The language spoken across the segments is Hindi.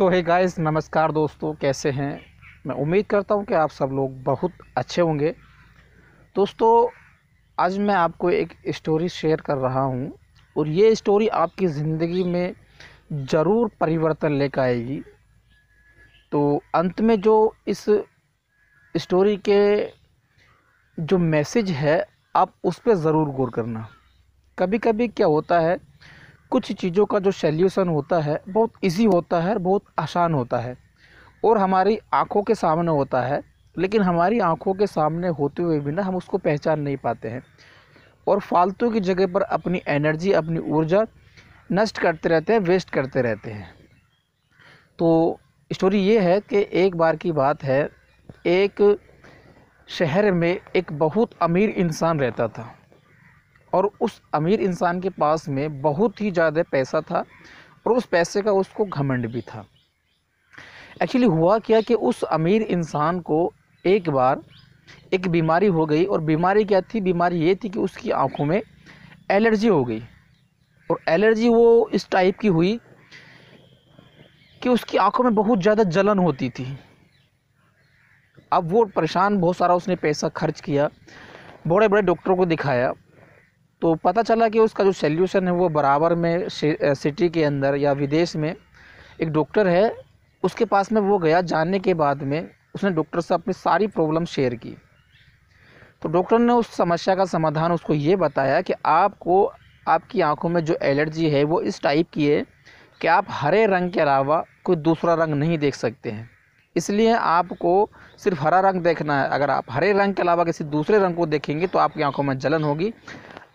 सो है गाइस नमस्कार दोस्तों कैसे हैं मैं उम्मीद करता हूं कि आप सब लोग बहुत अच्छे होंगे दोस्तों आज मैं आपको एक स्टोरी शेयर कर रहा हूं और ये स्टोरी आपकी ज़िंदगी में ज़रूर परिवर्तन ले आएगी तो अंत में जो इस स्टोरी के जो मैसेज है आप उस पर ज़रूर गौर करना कभी कभी क्या होता है कुछ चीज़ों का जो सल्यूसन होता है बहुत इजी होता है बहुत आसान होता है और हमारी आँखों के सामने होता है लेकिन हमारी आँखों के सामने होते हुए भी ना हम उसको पहचान नहीं पाते हैं और फालतू की जगह पर अपनी एनर्जी अपनी ऊर्जा नष्ट करते रहते हैं वेस्ट करते रहते हैं तो स्टोरी ये है कि एक बार की बात है एक शहर में एक बहुत अमीर इंसान रहता था और उस अमीर इंसान के पास में बहुत ही ज़्यादा पैसा था और उस पैसे का उसको घमंड भी था एक्चुअली हुआ क्या कि उस अमीर इंसान को एक बार एक बीमारी हो गई और बीमारी क्या थी बीमारी ये थी कि उसकी आंखों में एलर्जी हो गई और एलर्जी वो इस टाइप की हुई कि उसकी आंखों में बहुत ज़्यादा जलन होती थी अब वो परेशान बहुत सारा उसने पैसा खर्च किया बड़े बड़े डॉक्टरों को दिखाया तो पता चला कि उसका जो सल्यूशन है वो बराबर में सिटी के अंदर या विदेश में एक डॉक्टर है उसके पास में वो गया जानने के बाद में उसने डॉक्टर से अपनी सारी प्रॉब्लम शेयर की तो डॉक्टर ने उस समस्या का समाधान उसको ये बताया कि आपको आपकी आंखों में जो एलर्जी है वो इस टाइप की है कि आप हरे रंग के अलावा कोई दूसरा रंग नहीं देख सकते हैं इसलिए आपको सिर्फ हरा रंग देखना है अगर आप हरे रंग के अलावा किसी दूसरे रंग को देखेंगे तो आपकी आंखों में जलन होगी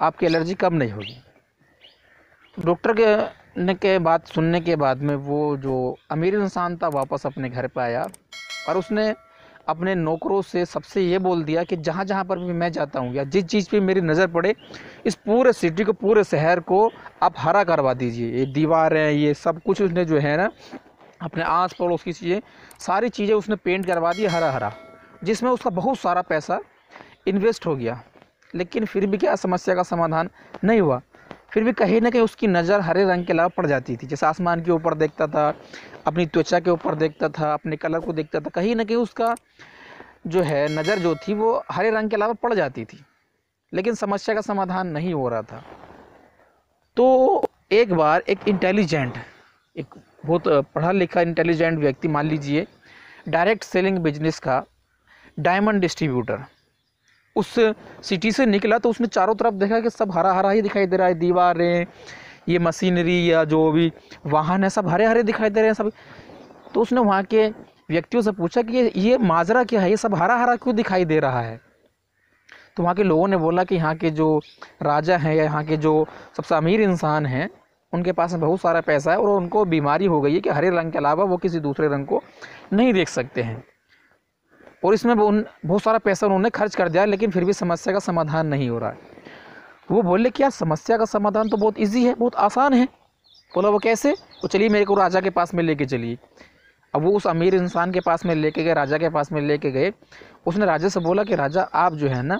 आपकी एलर्जी कम नहीं होगी डॉक्टर के ने के बात सुनने के बाद में वो जो अमीर इंसान था वापस अपने घर पर आया और उसने अपने नौकरों से सबसे ये बोल दिया कि जहाँ जहाँ पर भी मैं जाता हूँ या जिस चीज़ पे मेरी नज़र पड़े इस पूरे सिटी को पूरे शहर को आप हरा करवा दीजिए ये दीवारें ये सब कुछ उसने जो है ना अपने आस पड़ोस की चीज़ें सारी चीज़ें उसने पेंट करवा दी हरा हरा जिसमें उसका बहुत सारा पैसा इन्वेस्ट हो गया लेकिन फिर भी क्या समस्या का समाधान नहीं हुआ फिर भी कहीं ना कहीं उसकी नज़र हरे रंग के अलावा पड़ जाती थी जैसे आसमान के ऊपर देखता था अपनी त्वचा के ऊपर देखता था अपने कलर को देखता था कहीं ना कहीं उसका जो है नज़र जो थी वो हरे रंग के अलावा पड़ जाती थी लेकिन समस्या का समाधान नहीं हो रहा था तो एक बार एक इंटेलिजेंट एक बहुत पढ़ा लिखा इंटेलिजेंट व्यक्ति मान लीजिए डायरेक्ट सेलिंग बिजनेस का डायमंड डिस्ट्रीब्यूटर उस सिटी से निकला तो उसने चारों तरफ देखा कि सब हरा हरा ही दिखाई दे रहा है दीवारें ये मशीनरी या जो भी वाहन है सब हरे हरे दिखाई दे रहे हैं सब तो उसने वहाँ के व्यक्तियों से पूछा कि ये ये माजरा क्या है ये सब हरा हरा क्यों दिखाई दे रहा है तो वहाँ के लोगों ने बोला कि यहाँ के जो राजा हैं या यहाँ के जो सबसे अमीर इंसान हैं उनके पास में बहुत सारा पैसा है और उनको बीमारी हो गई है कि हरे रंग के अलावा वो किसी दूसरे रंग को नहीं देख सकते हैं और इसमें बहुत सारा पैसा उन्होंने खर्च कर दिया लेकिन फिर भी समस्या का समाधान नहीं हो रहा है वो बोले कि यार समस्या का समाधान तो बहुत ईजी है बहुत आसान है बोला वो कैसे तो चलिए मेरे को राजा के पास में लेके चलिए अब वो उस अमीर इंसान के पास में लेके गए राजा के पास में लेके गए उसने राजा से बोला कि राजा आप जो है ना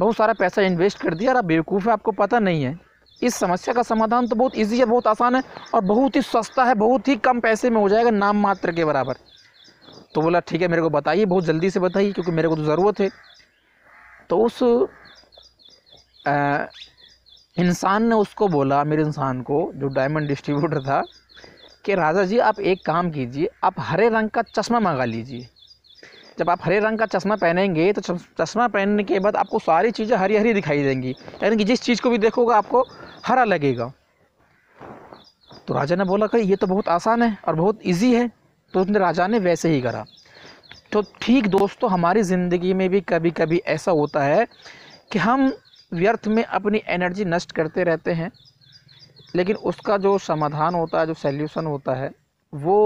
बहुत सारा पैसा इन्वेस्ट कर दिया और बेवकूफ़ है आपको पता नहीं है इस समस्या का समाधान तो बहुत ईजी है बहुत आसान है और बहुत ही सस्ता है बहुत ही कम पैसे में हो जाएगा नाम मात्र के बराबर तो बोला ठीक है मेरे को बताइए बहुत जल्दी से बताइए क्योंकि मेरे को तो ज़रूरत है तो उस इंसान ने उसको बोला मेरे इंसान को जो डायमंड डिस्ट्रीब्यूटर था कि राजा जी आप एक काम कीजिए आप हरे रंग का चश्मा मंगा लीजिए जब आप हरे रंग का चश्मा पहनेंगे तो चश्मा पहनने के बाद आपको सारी चीज़ें हरी हरी दिखाई देंगी यानी कि जिस चीज़ को भी देखोगे आपको हरा लगेगा तो राजा ने बोला कि ये तो बहुत आसान है और बहुत इजी है तो उसने राजा ने वैसे ही करा तो ठीक दोस्तों हमारी ज़िंदगी में भी कभी कभी ऐसा होता है कि हम व्यर्थ में अपनी एनर्जी नष्ट करते रहते हैं लेकिन उसका जो समाधान होता है जो सल्यूशन होता है वो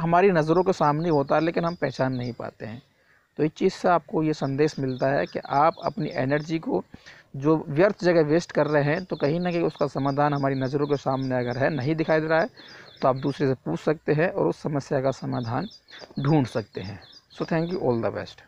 हमारी नज़रों के सामने होता है लेकिन हम पहचान नहीं पाते हैं तो इस चीज़ से आपको ये संदेश मिलता है कि आप अपनी एनर्जी को जो व्यर्थ जगह वेस्ट कर रहे हैं तो कहीं ना कहीं उसका समाधान हमारी नज़रों के सामने अगर है नहीं दिखाई दे रहा है तो आप दूसरे से पूछ सकते हैं और उस समस्या का समाधान ढूंढ सकते हैं so thank you all the best